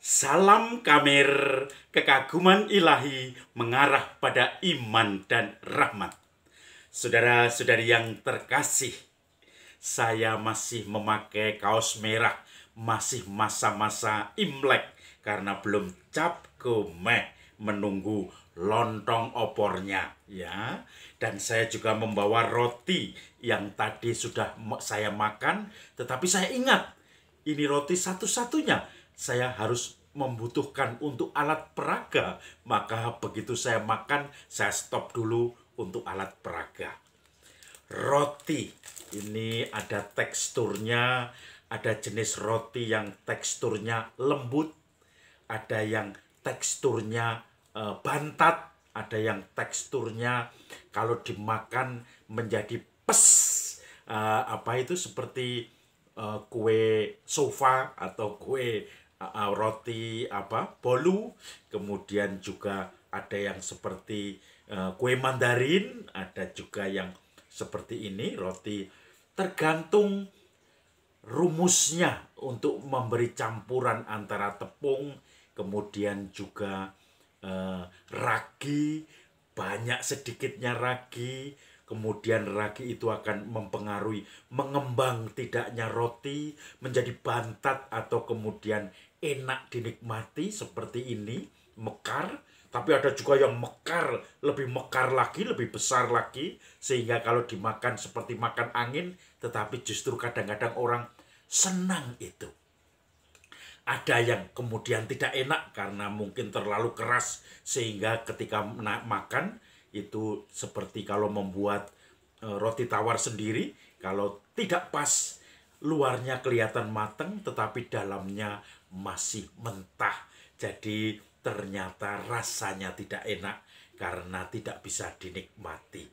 Salam kamer kekaguman ilahi mengarah pada iman dan rahmat. Saudara-saudari yang terkasih, saya masih memakai kaos merah, masih masa-masa Imlek karena belum cap gomeh menunggu lontong opornya ya dan saya juga membawa roti yang tadi sudah saya makan tetapi saya ingat ini roti satu-satunya saya harus membutuhkan untuk alat peraga, maka begitu saya makan, saya stop dulu untuk alat peraga. Roti, ini ada teksturnya, ada jenis roti yang teksturnya lembut, ada yang teksturnya e, bantat, ada yang teksturnya kalau dimakan menjadi pes, e, eh, apa itu seperti e, kue sofa atau kue uh, roti apa bolu kemudian juga ada yang seperti uh, kue mandarin ada juga yang seperti ini roti tergantung rumusnya untuk memberi campuran antara tepung kemudian juga uh, ragi banyak sedikitnya ragi kemudian ragi itu akan mempengaruhi mengembang tidaknya roti menjadi bantat atau kemudian enak dinikmati seperti ini, mekar, tapi ada juga yang mekar, lebih mekar lagi, lebih besar lagi, sehingga kalau dimakan seperti makan angin, tetapi justru kadang-kadang orang senang itu. Ada yang kemudian tidak enak karena mungkin terlalu keras, sehingga ketika makan itu seperti kalau membuat eh, roti tawar sendiri, kalau tidak pas luarnya kelihatan mateng tetapi dalamnya masih mentah. Jadi ternyata rasanya tidak enak karena tidak bisa dinikmati.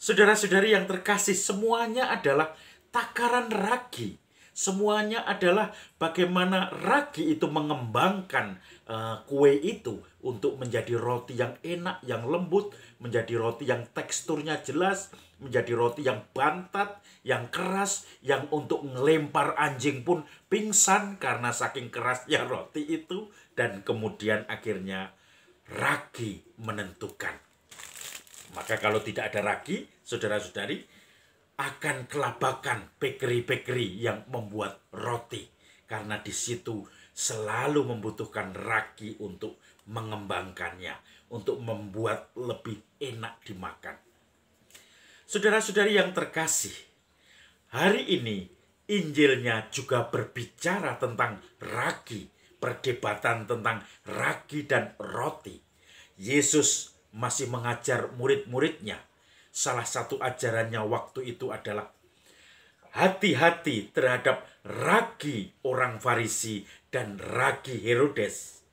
Saudara-saudari yang terkasih, semuanya adalah takaran ragi. Semuanya adalah bagaimana ragi itu mengembangkan uh, kue itu untuk menjadi roti yang enak, yang lembut, menjadi roti yang teksturnya jelas, menjadi roti yang bantat, yang keras, yang untuk ngelempar anjing pun pingsan karena saking kerasnya roti itu. Dan kemudian akhirnya ragi menentukan. Maka kalau tidak ada ragi, saudara-saudari, akan kelabakan bakery-bakery yang membuat roti. Karena di situ selalu membutuhkan ragi untuk mengembangkannya, untuk membuat lebih enak dimakan. Saudara-saudari yang terkasih, hari ini Injilnya juga berbicara tentang ragi, perdebatan tentang ragi dan roti. Yesus masih mengajar murid-muridnya. Salah satu ajarannya waktu itu adalah hati-hati terhadap ragi orang Farisi dan ragi Herodes.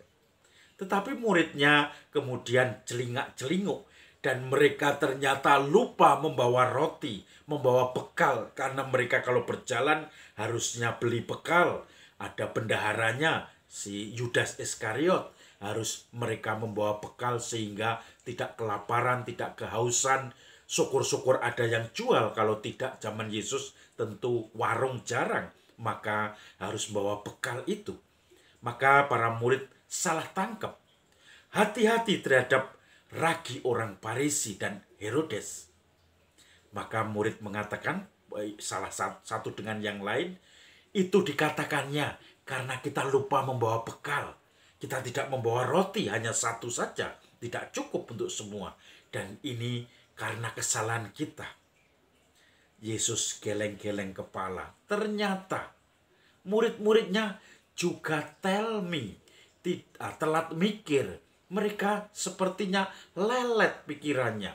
Tetapi muridnya kemudian celingak-celinguk dan mereka ternyata lupa membawa roti, membawa bekal karena mereka kalau berjalan harusnya beli bekal. Ada bendaharanya si Yudas Iskariot harus mereka membawa bekal sehingga tidak kelaparan, tidak kehausan. Syukur-syukur ada yang jual kalau tidak zaman Yesus tentu warung jarang, maka harus membawa bekal itu. Maka para murid salah tangkap. Hati-hati terhadap ragi orang Parisi dan Herodes. Maka murid mengatakan, salah satu dengan yang lain, itu dikatakannya karena kita lupa membawa bekal. Kita tidak membawa roti, hanya satu saja. Tidak cukup untuk semua. Dan ini karena kesalahan kita. Yesus geleng-geleng kepala. Ternyata murid-muridnya juga tell me, ah, telat mikir mereka sepertinya lelet pikirannya.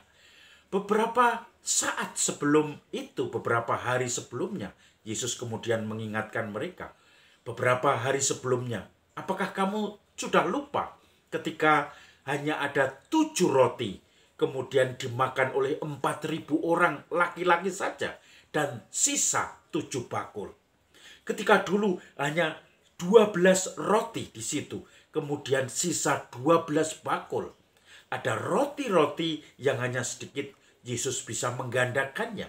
Beberapa saat sebelum itu, beberapa hari sebelumnya, Yesus kemudian mengingatkan mereka. Beberapa hari sebelumnya, apakah kamu sudah lupa ketika hanya ada tujuh roti, kemudian dimakan oleh empat ribu orang laki-laki saja, dan sisa tujuh bakul. Ketika dulu hanya dua belas roti di situ, kemudian sisa 12 bakul. Ada roti-roti yang hanya sedikit, Yesus bisa menggandakannya.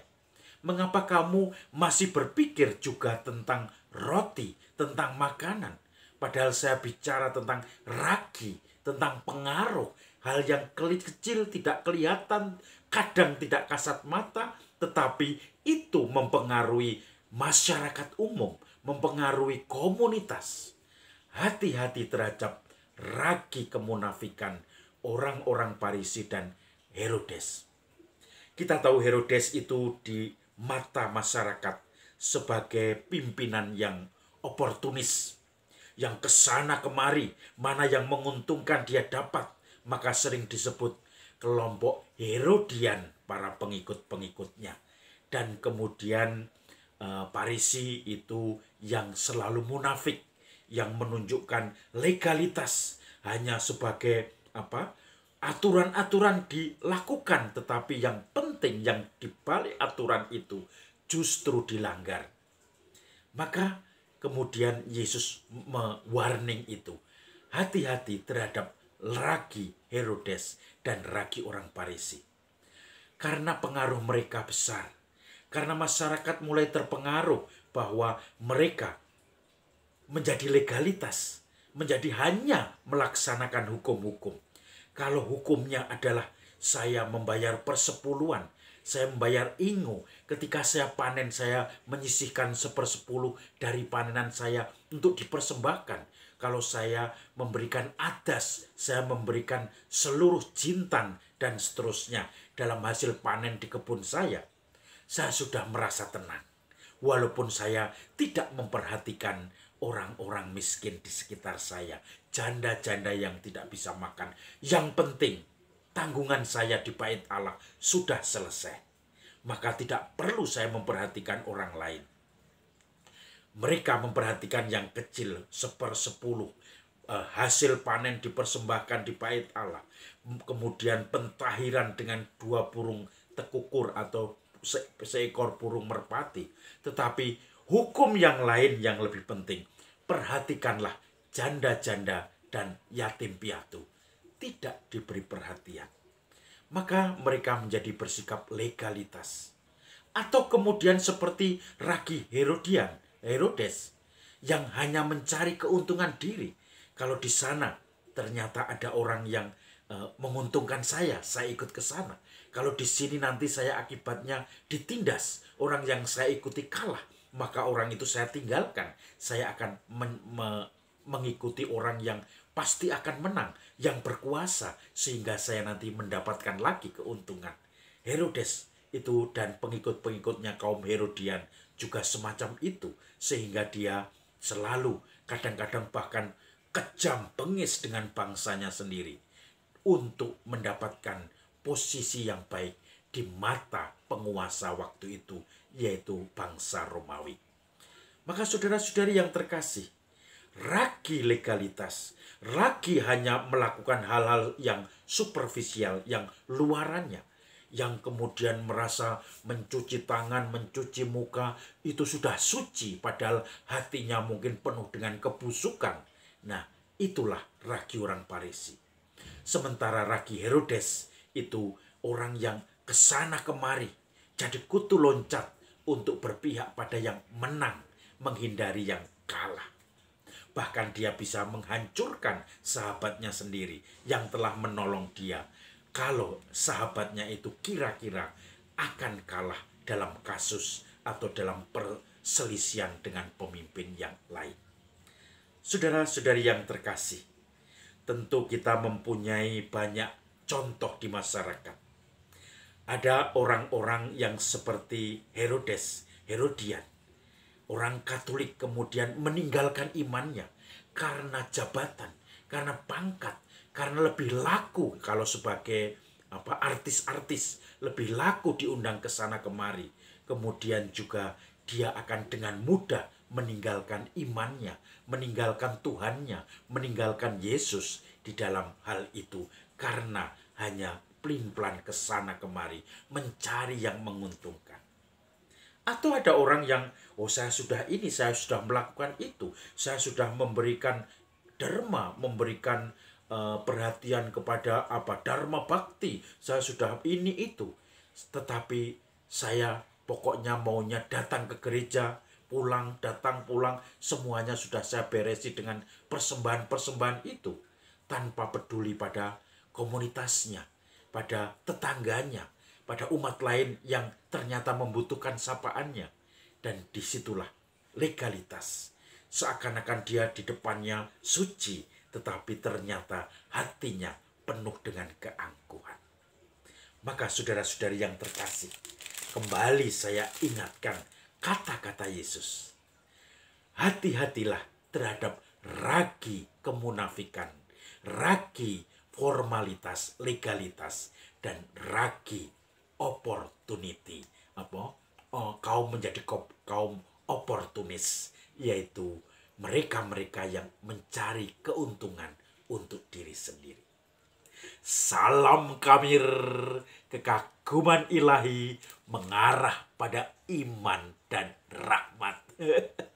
Mengapa kamu masih berpikir juga tentang roti, tentang makanan? Padahal saya bicara tentang ragi, tentang pengaruh, hal yang kecil tidak kelihatan, kadang tidak kasat mata, tetapi itu mempengaruhi masyarakat umum, mempengaruhi komunitas hati-hati terhadap ragi kemunafikan orang-orang Parisi dan Herodes. Kita tahu Herodes itu di mata masyarakat sebagai pimpinan yang oportunis, yang kesana kemari, mana yang menguntungkan dia dapat, maka sering disebut kelompok Herodian para pengikut-pengikutnya. Dan kemudian eh, Parisi itu yang selalu munafik, yang menunjukkan legalitas hanya sebagai apa aturan-aturan dilakukan tetapi yang penting yang dibalik aturan itu justru dilanggar maka kemudian Yesus mewarning itu hati-hati terhadap ragi Herodes dan ragi orang Parisi karena pengaruh mereka besar karena masyarakat mulai terpengaruh bahwa mereka menjadi legalitas, menjadi hanya melaksanakan hukum-hukum. Kalau hukumnya adalah saya membayar persepuluhan, saya membayar ingo. Ketika saya panen, saya menyisihkan sepersepuluh dari panenan saya untuk dipersembahkan. Kalau saya memberikan adas, saya memberikan seluruh jintan dan seterusnya dalam hasil panen di kebun saya. Saya sudah merasa tenang. Walaupun saya tidak memperhatikan orang-orang miskin di sekitar saya, janda-janda yang tidak bisa makan. Yang penting, tanggungan saya di bait Allah sudah selesai. Maka tidak perlu saya memperhatikan orang lain. Mereka memperhatikan yang kecil, sepersepuluh, eh, hasil panen dipersembahkan di bait Allah. Kemudian pentahiran dengan dua burung tekukur atau se seekor burung merpati. Tetapi hukum yang lain yang lebih penting perhatikanlah janda-janda dan yatim piatu. Tidak diberi perhatian. Maka mereka menjadi bersikap legalitas. Atau kemudian seperti ragi Herodian, Herodes, yang hanya mencari keuntungan diri. Kalau di sana ternyata ada orang yang e, menguntungkan saya, saya ikut ke sana. Kalau di sini nanti saya akibatnya ditindas, orang yang saya ikuti kalah maka orang itu saya tinggalkan. Saya akan men me mengikuti orang yang pasti akan menang, yang berkuasa, sehingga saya nanti mendapatkan lagi keuntungan. Herodes itu dan pengikut-pengikutnya kaum Herodian juga semacam itu, sehingga dia selalu kadang-kadang bahkan kejam bengis dengan bangsanya sendiri untuk mendapatkan posisi yang baik di mata penguasa waktu itu yaitu bangsa Romawi. Maka saudara-saudari yang terkasih, ragi legalitas, ragi hanya melakukan hal-hal yang superficial, yang luarannya, yang kemudian merasa mencuci tangan, mencuci muka, itu sudah suci, padahal hatinya mungkin penuh dengan kebusukan. Nah, itulah ragi orang Parisi. Sementara ragi Herodes itu orang yang kesana kemari, jadi kutu loncat, untuk berpihak pada yang menang, menghindari yang kalah. Bahkan dia bisa menghancurkan sahabatnya sendiri yang telah menolong dia. Kalau sahabatnya itu kira-kira akan kalah dalam kasus atau dalam perselisihan dengan pemimpin yang lain. Saudara-saudari yang terkasih, tentu kita mempunyai banyak contoh di masyarakat ada orang-orang yang seperti Herodes, Herodian, orang Katolik kemudian meninggalkan imannya karena jabatan, karena pangkat, karena lebih laku kalau sebagai apa artis-artis lebih laku diundang ke sana kemari. Kemudian juga dia akan dengan mudah meninggalkan imannya, meninggalkan Tuhannya, meninggalkan Yesus di dalam hal itu karena hanya pelin-pelan ke sana kemari, mencari yang menguntungkan. Atau ada orang yang, oh saya sudah ini, saya sudah melakukan itu, saya sudah memberikan dharma, memberikan uh, perhatian kepada apa dharma bakti, saya sudah ini itu. Tetapi saya pokoknya maunya datang ke gereja, pulang, datang pulang, semuanya sudah saya beresi dengan persembahan-persembahan itu tanpa peduli pada komunitasnya pada tetangganya, pada umat lain yang ternyata membutuhkan sapaannya. Dan disitulah legalitas. Seakan-akan dia di depannya suci, tetapi ternyata hatinya penuh dengan keangkuhan. Maka saudara-saudari yang terkasih, kembali saya ingatkan kata-kata Yesus. Hati-hatilah terhadap ragi kemunafikan, ragi formalitas, legalitas, dan ragi opportunity. Apa? Oh, kaum menjadi kaum oportunis, yaitu mereka-mereka yang mencari keuntungan untuk diri sendiri. Salam kamir, kekaguman ilahi mengarah pada iman dan rahmat.